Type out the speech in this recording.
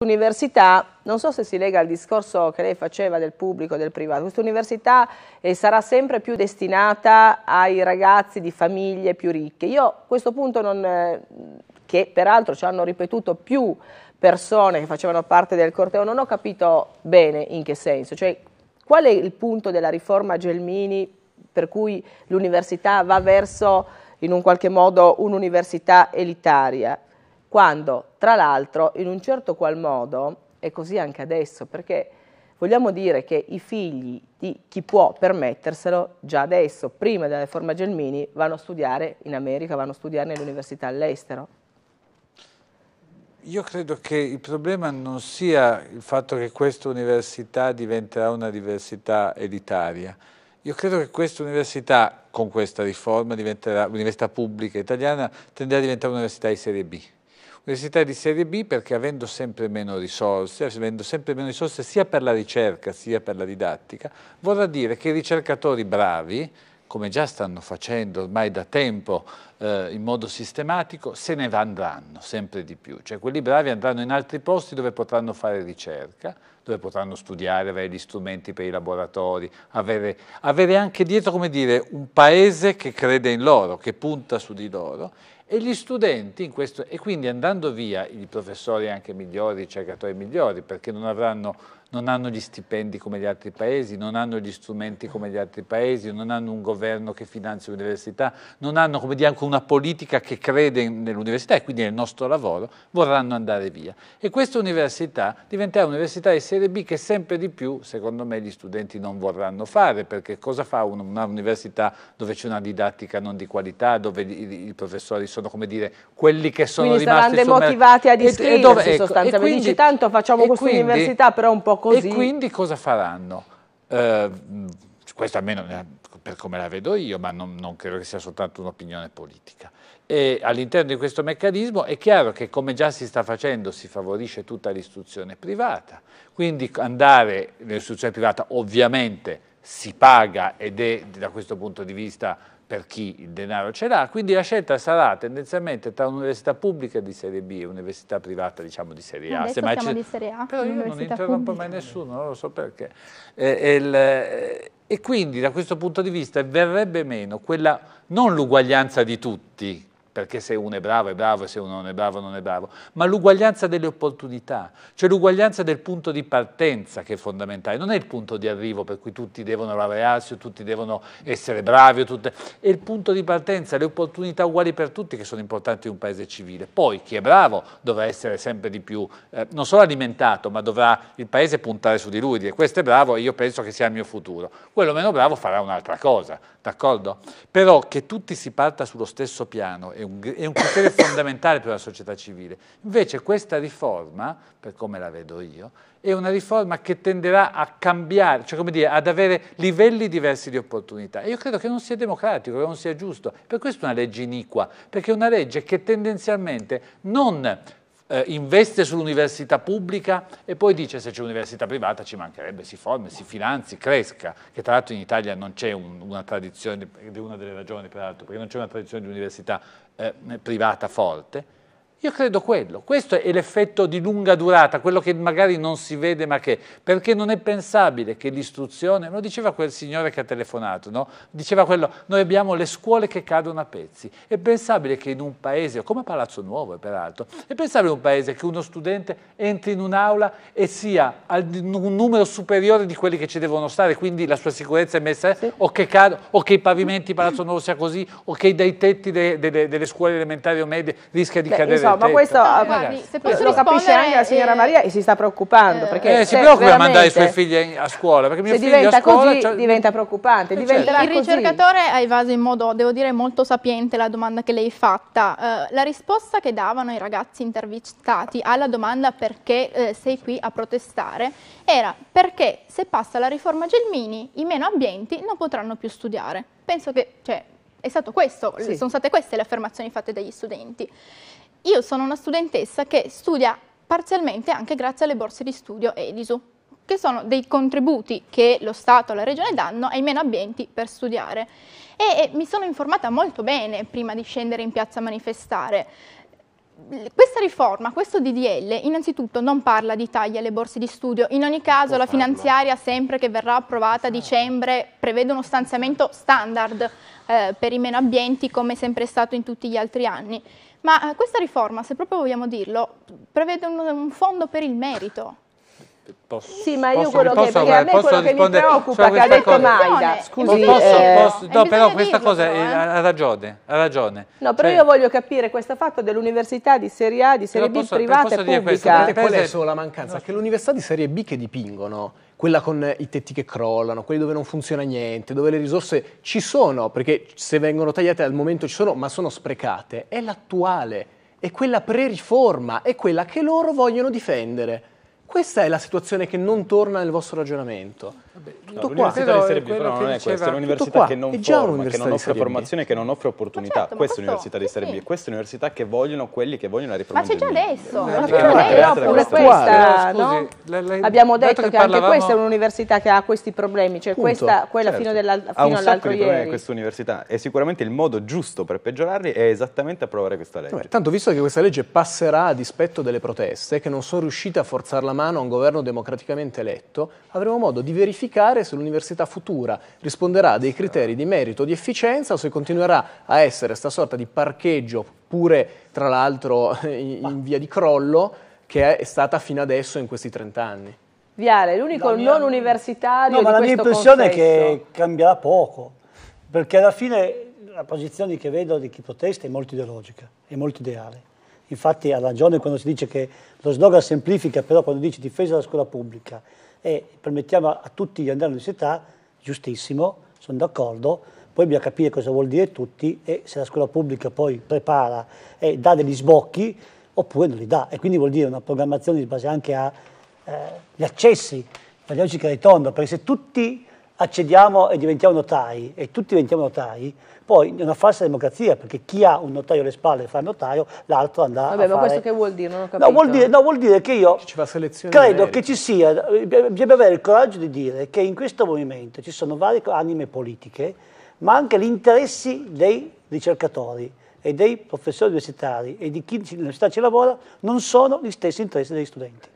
L'università, non so se si lega al discorso che lei faceva del pubblico e del privato, questa università eh, sarà sempre più destinata ai ragazzi di famiglie più ricche. Io a questo punto non, eh, che peraltro ci hanno ripetuto più persone che facevano parte del corteo, non ho capito bene in che senso, cioè qual è il punto della riforma Gelmini per cui l'università va verso in un qualche modo un'università elitaria quando tra l'altro in un certo qual modo, è così anche adesso, perché vogliamo dire che i figli di chi può permetterselo già adesso, prima della riforma Gelmini, vanno a studiare in America, vanno a studiare nell'università all'estero. Io credo che il problema non sia il fatto che questa università diventerà una diversità elitaria. Io credo che questa università, con questa riforma, diventerà un'università pubblica italiana, tenderà a diventare un'università di serie B Università di serie B perché avendo sempre meno risorse, avendo sempre meno risorse sia per la ricerca sia per la didattica, vorrà dire che i ricercatori bravi come già stanno facendo ormai da tempo eh, in modo sistematico, se ne andranno sempre di più. Cioè quelli bravi andranno in altri posti dove potranno fare ricerca, dove potranno studiare, avere gli strumenti per i laboratori, avere, avere anche dietro come dire, un paese che crede in loro, che punta su di loro e gli studenti questo, e quindi andando via i professori anche migliori, i ricercatori migliori, perché non avranno non hanno gli stipendi come gli altri paesi, non hanno gli strumenti come gli altri paesi, non hanno un governo che finanzia l'università, non hanno come dire, anche una politica che crede nell'università e quindi nel nostro lavoro, vorranno andare via. E questa università diventerà un'università di serie B che sempre di più, secondo me, gli studenti non vorranno fare, perché cosa fa un'università dove c'è una didattica non di qualità, dove i, professori sono come dire quelli che sono quindi rimasti... Quindi saranno demotivati a discriversi e, e dove, ecco, sostanzialmente, quindi, dici tanto facciamo questa quindi, università però un po' così. E quindi cosa faranno? Eh, questo almeno eh, per come la vedo io, ma non, non credo che sia soltanto un'opinione politica. all'interno di questo meccanismo è chiaro che come già si sta facendo si favorisce tutta l'istruzione privata, quindi andare nell'istruzione privata ovviamente si paga ed è da questo punto di vista per chi il denaro ce l'ha, quindi la scelta sarà tendenzialmente tra un'università pubblica di serie B e un'università privata diciamo di serie A. Se mai siamo di serie A. Però io non interrompo mai nessuno, non lo so perché. Eh, il, eh, e quindi da questo punto di vista verrebbe meno quella, non l'uguaglianza di tutti, perché se uno è bravo è bravo e se uno non è bravo non è bravo, ma l'uguaglianza delle opportunità, cioè l'uguaglianza del punto di partenza che è fondamentale, non è il punto di arrivo per cui tutti devono laurearsi o tutti devono essere bravi, tutte, è il punto di partenza, le opportunità uguali per tutti che sono importanti in un paese civile. Poi chi è bravo dovrà essere sempre di più, eh, non solo alimentato, ma dovrà il paese puntare su di lui, dire questo è bravo e io penso che sia il mio futuro, quello meno bravo farà un'altra cosa, d'accordo? Però che tutti si parta sullo stesso piano è un, è un criterio fondamentale per la società civile. Invece questa riforma, per come la vedo io, è una riforma che tenderà a cambiare, cioè come dire, ad avere livelli diversi di opportunità. E io credo che non sia democratico, che non sia giusto. Per questo è una legge iniqua, perché è una legge che tendenzialmente non eh, investe sull'università pubblica e poi dice se c'è un'università privata ci mancherebbe, si formi, si finanzi, cresca, che tra l'altro in Italia non c'è un, una tradizione, è una delle ragioni peraltro, perché non c'è una tradizione di università eh, privata forte, io credo quello, questo è l'effetto di lunga durata, quello che magari non si vede ma che, perché non è pensabile che l'istruzione, lo diceva quel signore che ha telefonato, no? diceva quello, noi abbiamo le scuole che cadono a pezzi, è pensabile che in un paese, come Palazzo Nuovo peraltro, è pensabile in un paese che uno studente entri in un'aula e sia un numero superiore di quelli che ci devono stare, quindi la sua sicurezza è messa, sì. o, che cado, o che i pavimenti Palazzo Nuovo sia così, o che dai tetti delle, delle, delle scuole elementari o medie rischia di Beh, cadere so, ma questo no, eh, magari, se posso lo capisce anche la signora e... Maria e si sta preoccupando. Eh, perché eh, si preoccupa a mandare i suoi figli a scuola. Perché mio se figlio a scuola, così diventa preoccupante. Cioè, il ricercatore ha evaso in modo, devo dire, molto sapiente la domanda che lei fatta. Uh, la risposta che davano i ragazzi intervistati alla domanda perché uh, sei qui a protestare era perché se passa la riforma Gelmini i meno ambienti non potranno più studiare. Penso che... Cioè, è stato questo, sì. sono state queste le affermazioni fatte dagli studenti. Io sono una studentessa che studia parzialmente anche grazie alle borse di studio EDISU, che sono dei contributi che lo Stato e la Regione danno ai meno abbienti per studiare. E, e mi sono informata molto bene prima di scendere in piazza a manifestare questa riforma, questo DDL, innanzitutto non parla di tagli alle borse di studio, in ogni caso la finanziaria, sempre che verrà approvata a esatto. dicembre, prevede uno stanziamento standard eh, per i meno abbienti come sempre è stato in tutti gli altri anni, ma eh, questa riforma, se proprio vogliamo dirlo, prevede un, un fondo per il merito Posso, sì, ma io quello posso, che, a me posso quello che mi preoccupa che ha detto cosa. Maida. Scusi, posso, eh, posso, no, eh, però questa cosa eh. ha ragione, ha ragione. No, però cioè, io voglio capire questo fatto dell'università di serie A, di serie B privata e pubblica. Questo, qual è solo la mancanza? No. Che l'università di serie B che dipingono quella con i tetti che crollano, quelli dove non funziona niente, dove le risorse ci sono, perché se vengono tagliate al momento ci sono, ma sono sprecate, è l'attuale, è quella pre-riforma, è quella che loro vogliono difendere. Questa è la situazione che non torna nel vostro ragionamento. Vabbè, no, l'università di Serbia però non è questa, è un'università che non, forma, che non offre formazione, che non offre opportunità. Certo, questa è l'università di Serbia, sì. questa è l'università che vogliono quelli che vogliono la riforma. Ma c'è già adesso, ma perché non è pure questa, no? Abbiamo detto che, anche questa è un'università che ha questi problemi, cioè questa, quella fino, all'altro certo. ieri. Ha un sacco di problemi questa università e sicuramente il modo giusto per peggiorarli è esattamente approvare questa legge. Tanto visto che questa legge passerà a dispetto delle proteste, che non sono riuscite a forzarla mano a un governo democraticamente eletto, avremo modo di verificare se l'università futura risponderà a dei criteri di merito o di efficienza o se continuerà a essere questa sorta di parcheggio, pure tra l'altro in, in via di crollo, che è stata fino adesso in questi 30 anni. Viale, l'unico mia... non universitario no, ma la mia impressione consesso. è che cambierà poco, perché alla fine la posizione che vedo di chi protesta è molto ideologica, è molto ideale. Infatti ha ragione quando si dice che lo slogan semplifica, però quando dice difesa della scuola pubblica e permettiamo a tutti di andare all'università, giustissimo, sono d'accordo, poi bisogna capire cosa vuol dire tutti e se la scuola pubblica poi prepara e dà degli sbocchi oppure non li dà. E quindi vuol dire una programmazione in base anche agli eh, accessi, parliamoci che ritorno, perché se tutti accediamo e diventiamo notai e tutti diventiamo notai, poi è una falsa democrazia perché chi ha un notaio alle spalle fa il notaio, l'altro andrà Vabbè, a fare... Vabbè, ma questo che vuol dire? Non ho capito. No, vuol dire, no, vuol dire che io credo che ci sia, bisogna avere il coraggio di dire che in questo movimento ci sono varie anime politiche, ma anche gli interessi dei ricercatori e dei professori universitari e di chi l'università ci lavora non sono gli stessi interessi degli studenti.